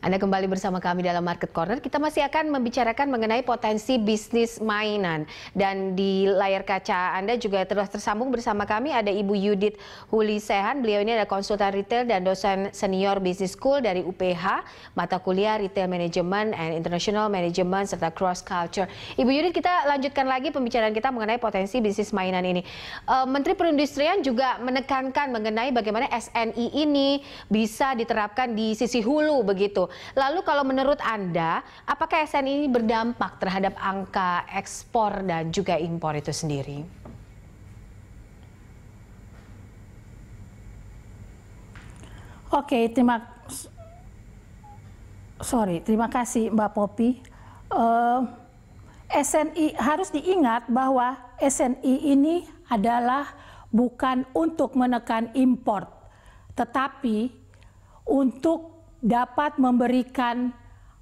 Anda kembali bersama kami dalam Market Corner. Kita masih akan membicarakan mengenai potensi bisnis mainan. Dan di layar kaca Anda juga telah tersambung bersama kami ada Ibu Yudit Huli Sehan. Beliau ini ada konsultan retail dan dosen senior business school dari UPH, mata kuliah retail management and international management serta cross culture. Ibu Yudit, kita lanjutkan lagi pembicaraan kita mengenai potensi bisnis mainan ini. Eh, Menteri Perindustrian juga menekankan mengenai bagaimana SNI ini bisa diterapkan di sisi hulu begitu. Lalu kalau menurut Anda, apakah SNI ini berdampak terhadap angka ekspor dan juga impor itu sendiri? Oke, terima sorry, terima kasih Mbak Popi. Uh, eh, SNI harus diingat bahwa SNI ini adalah bukan untuk menekan impor, tetapi untuk dapat memberikan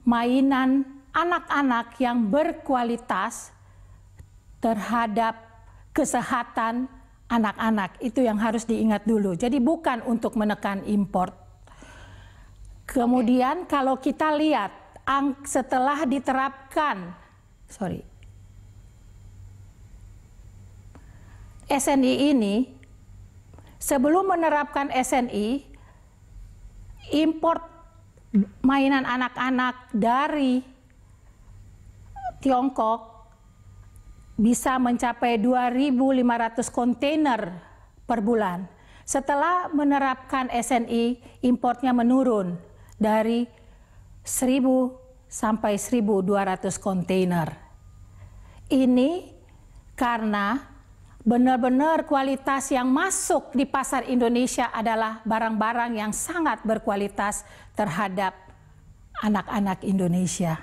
mainan anak-anak yang berkualitas terhadap kesehatan anak-anak. Itu yang harus diingat dulu. Jadi bukan untuk menekan import Kemudian okay. kalau kita lihat setelah diterapkan, sorry, SNI ini sebelum menerapkan SNI import mainan anak-anak dari Tiongkok bisa mencapai 2.500 kontainer per bulan. Setelah menerapkan SNI, importnya menurun dari 1.000 sampai 1.200 kontainer. Ini karena benar-benar kualitas yang masuk di pasar Indonesia adalah barang-barang yang sangat berkualitas terhadap anak-anak Indonesia.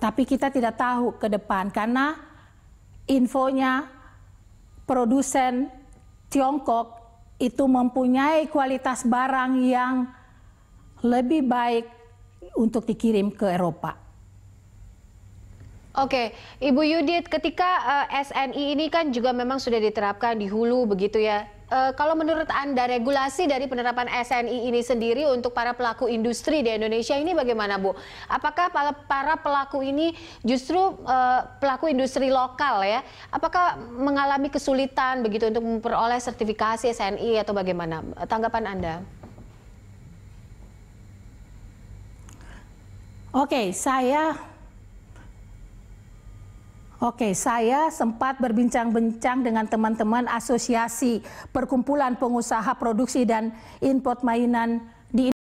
Tapi kita tidak tahu ke depan karena infonya produsen Tiongkok itu mempunyai kualitas barang yang lebih baik untuk dikirim ke Eropa. Oke, Ibu Yudit, ketika uh, eh, SNI ini kan juga memang sudah diterapkan di hulu begitu ya. Uh, kalau menurut Anda regulasi dari penerapan SNI ini sendiri untuk para pelaku industri di Indonesia ini bagaimana, Bu? Apakah para, para pelaku ini justru uh, pelaku industri lokal ya? Apakah mengalami kesulitan begitu untuk memperoleh sertifikasi SNI atau bagaimana? Tanggapan Anda? Oke, okay, saya Oke, saya sempat berbincang-bincang dengan teman-teman Asosiasi Perkumpulan Pengusaha Produksi dan Import Mainan